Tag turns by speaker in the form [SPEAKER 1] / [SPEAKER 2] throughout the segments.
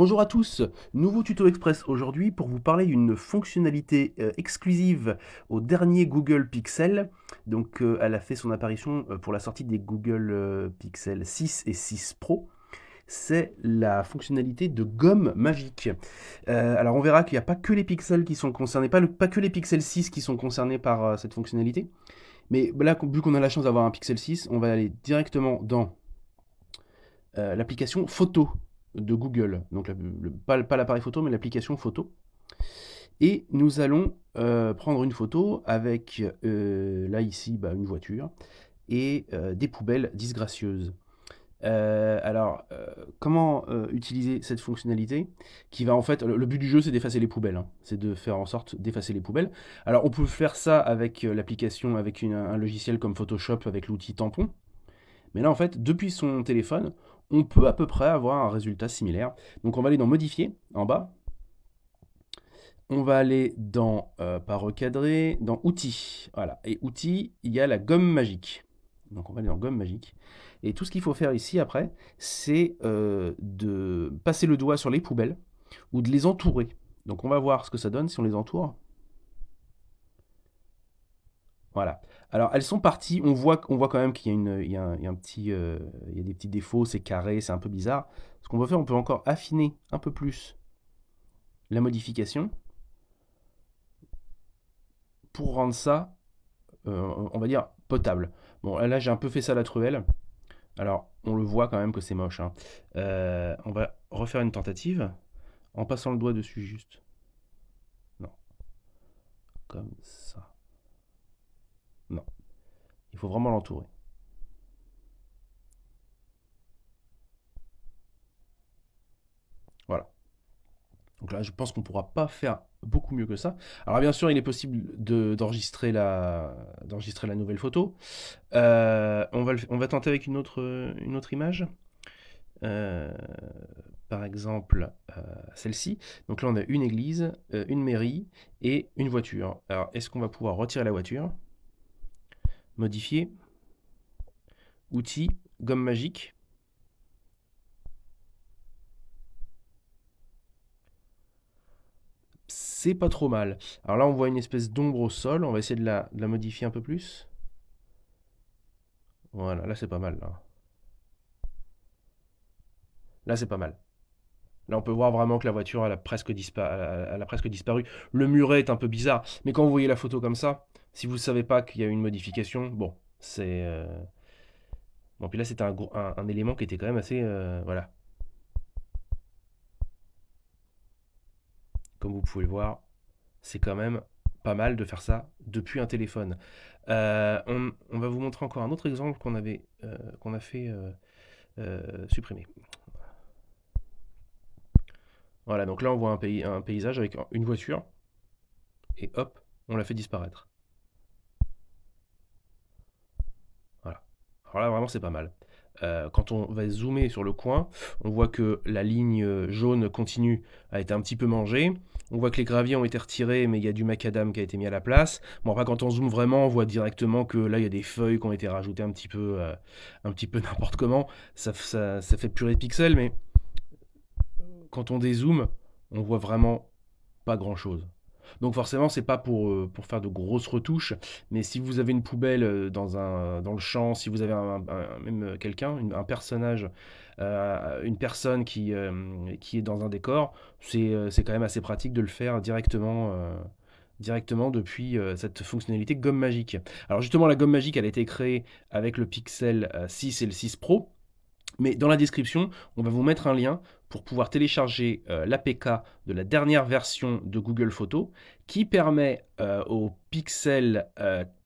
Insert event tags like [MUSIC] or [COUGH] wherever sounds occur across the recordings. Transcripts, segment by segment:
[SPEAKER 1] Bonjour à tous, nouveau tuto express aujourd'hui pour vous parler d'une fonctionnalité euh, exclusive au dernier Google Pixel. Donc euh, elle a fait son apparition euh, pour la sortie des Google Pixel 6 et 6 Pro c'est la fonctionnalité de gomme magique. alors on verra qu'il n'y a pas que les pixels qui sont concernés, pas, que les pixels 6 qui sont concernés par cette fonctionnalité. Mais là, vu qu'on a la chance d'avoir un pixel 6, on va aller directement dans l'application photo de Google, donc pas, l'appareil photo, mais l'application photo. Et nous allons euh, prendre une photo avec, euh, là ici, bah, une voiture et euh, des poubelles disgracieuses. alors, comment utiliser cette fonctionnalité qui va en fait... Le, but du jeu, c'est d'effacer les poubelles. Hein. c'est de faire en sorte d'effacer les poubelles. Alors, on peut faire ça avec l'application, avec un logiciel comme Photoshop, avec l'outil tampon. Mais là, en fait, depuis son téléphone, on peut à peu près avoir un résultat similaire. Donc on va aller dans modifier en bas. On va aller dans euh, pas recadrer, dans outils. Voilà. Et outils, il y a la gomme magique. Donc on va aller dans gomme magique. Et tout ce qu'il faut faire ici après, c'est euh, de passer le doigt sur les poubelles ou de les entourer. Donc on va voir ce que ça donne si on les entoure. Voilà. Alors, elles sont parties. On voit, voit quand même qu'il y a, un, petit, euh, il des petits défauts. C'est carré, c'est un peu bizarre. Ce qu'on va faire, on peut encore affiner un peu plus la modification pour rendre ça, euh, on va dire, potable. Bon, là, j'ai un peu fait ça à la truelle. Alors, on le voit quand même que c'est moche. Hein. Euh, on va refaire une tentative en passant le doigt dessus juste. Non. Comme ça faut vraiment l'entourer. Voilà. Donc là, je pense qu'on pourra pas faire beaucoup mieux que ça. Alors bien sûr, il est possible d'enregistrer la d'enregistrer la nouvelle photo. Euh, on, va on va tenter avec une autre, une autre image. Euh, par exemple euh, celle-ci. Donc là, on a une église, une mairie et une voiture. Alors, est-ce qu'on va pouvoir retirer la voiture modifier, outils, gomme magique. C'est pas trop mal. Alors là, on voit une espèce d'ombre au sol. On va essayer de la, modifier un peu plus. Voilà, là c'est pas mal. Là, là c'est pas mal. Là, on peut voir vraiment que la voiture, elle a, presque elle a presque disparu. Le muret est un peu bizarre, mais quand vous voyez la photo comme ça, si vous ne savez pas qu'il y a eu une modification, bon, c'est... Euh, bon, puis là, c'était un, élément qui était quand même assez... Euh, voilà. Comme vous pouvez le voir, c'est quand même pas mal de faire ça depuis un téléphone. Euh, on, va vous montrer encore un autre exemple qu'on avait, qu'on a fait supprimer. Voilà, donc là on voit un paysage avec une voiture et hop, on l'a fait disparaître. Alors là, vraiment, c'est pas mal. Euh, quand on va zoomer sur le coin, on voit que la ligne euh, jaune continue à être un petit peu mangée. On voit que les graviers ont été retirés, mais il y a du macadam qui a été mis à la place. Bon, après, quand on zoome vraiment, on voit directement que là, il y a des feuilles qui ont été rajoutées un petit peu, euh, un petit peu [LAUGHS] n'importe comment. Ça, ça fait purée de pixels, mais quand on dézoome, on voit vraiment pas grand-chose. Donc forcément, c'est pas euh, pour, faire de grosses retouches, mais si vous avez une poubelle euh, dans, le champ, si vous avez même euh, quelqu'un, un personnage, une personne qui, est dans un décor, c'est quand même assez pratique de le faire directement depuis cette fonctionnalité gomme magique. Alors justement, la gomme magique, elle a été créée avec le Pixel 6 et le 6 Pro. Mais dans la description, on va vous mettre un lien pour pouvoir télécharger euh, l'APK de la dernière version de Google Photo qui permet euh, au Pixel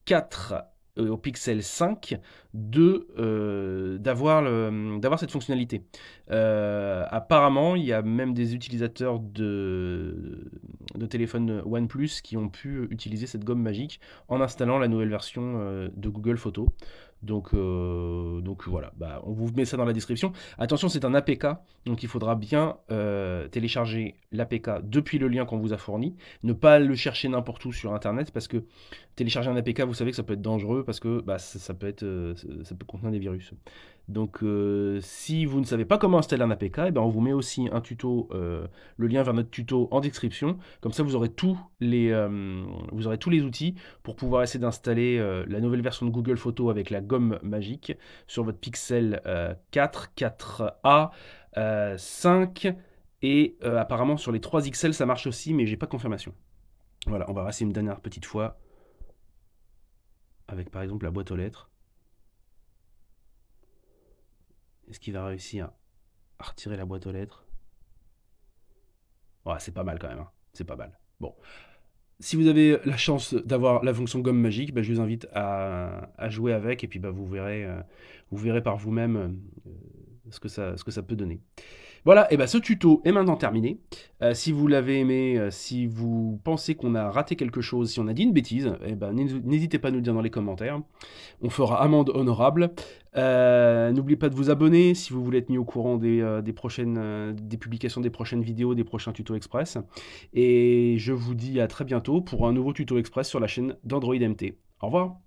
[SPEAKER 1] 4 euh, au Pixel 5 d'avoir cette fonctionnalité. apparemment, il y a même des utilisateurs de de téléphone OnePlus qui ont pu utiliser cette gomme magique en installant la nouvelle version de Google Photos. Donc, euh, donc voilà, bah, on vous met ça dans la description. Attention, c'est un APK, donc il faudra bien euh, télécharger l'APK depuis le lien qu'on vous a fourni. Ne pas le chercher n'importe où sur Internet, parce que télécharger un APK, vous savez que ça peut être dangereux, parce que bah, peut être, euh, ça peut contenir des virus. Donc euh, si vous ne savez pas comment installer un APK, et eh ben, on vous met aussi un tuto, euh, le lien vers notre tuto en description. Comme ça vous aurez tous les, euh, vous aurez tous les outils pour pouvoir essayer d'installer la nouvelle version de Google Photo avec la gomme magique sur votre Pixel 4, 4A, 5 et apparemment sur les 3 XL ça marche aussi mais j'ai pas confirmation. Voilà, on va passer une dernière petite fois avec par exemple la boîte aux lettres. Est-ce qu'il va réussir à retirer la boîte aux lettres c'est pas mal quand même. Hein. C'est pas mal. Bon. Si vous avez la chance d'avoir la fonction gomme magique, bah, je vous invite à, jouer avec et puis bah, vous, verrez, euh, vous verrez par vous-même euh, ce que ça, ce que ça peut donner. Voilà, et ben ce tuto est maintenant terminé. Euh, si vous l'avez aimé, euh, si vous pensez qu'on a raté quelque chose, si on a dit une bêtise, et eh ben n'hésitez pas à nous le dire dans les commentaires. On fera amende honorable. Euh, n'oubliez pas de vous abonner si vous voulez être mis au courant des, prochaines, des publications des prochaines vidéos, des prochains tutos express. Et je vous dis à très bientôt pour un nouveau tuto express sur la chaîne d'Android MT. Au revoir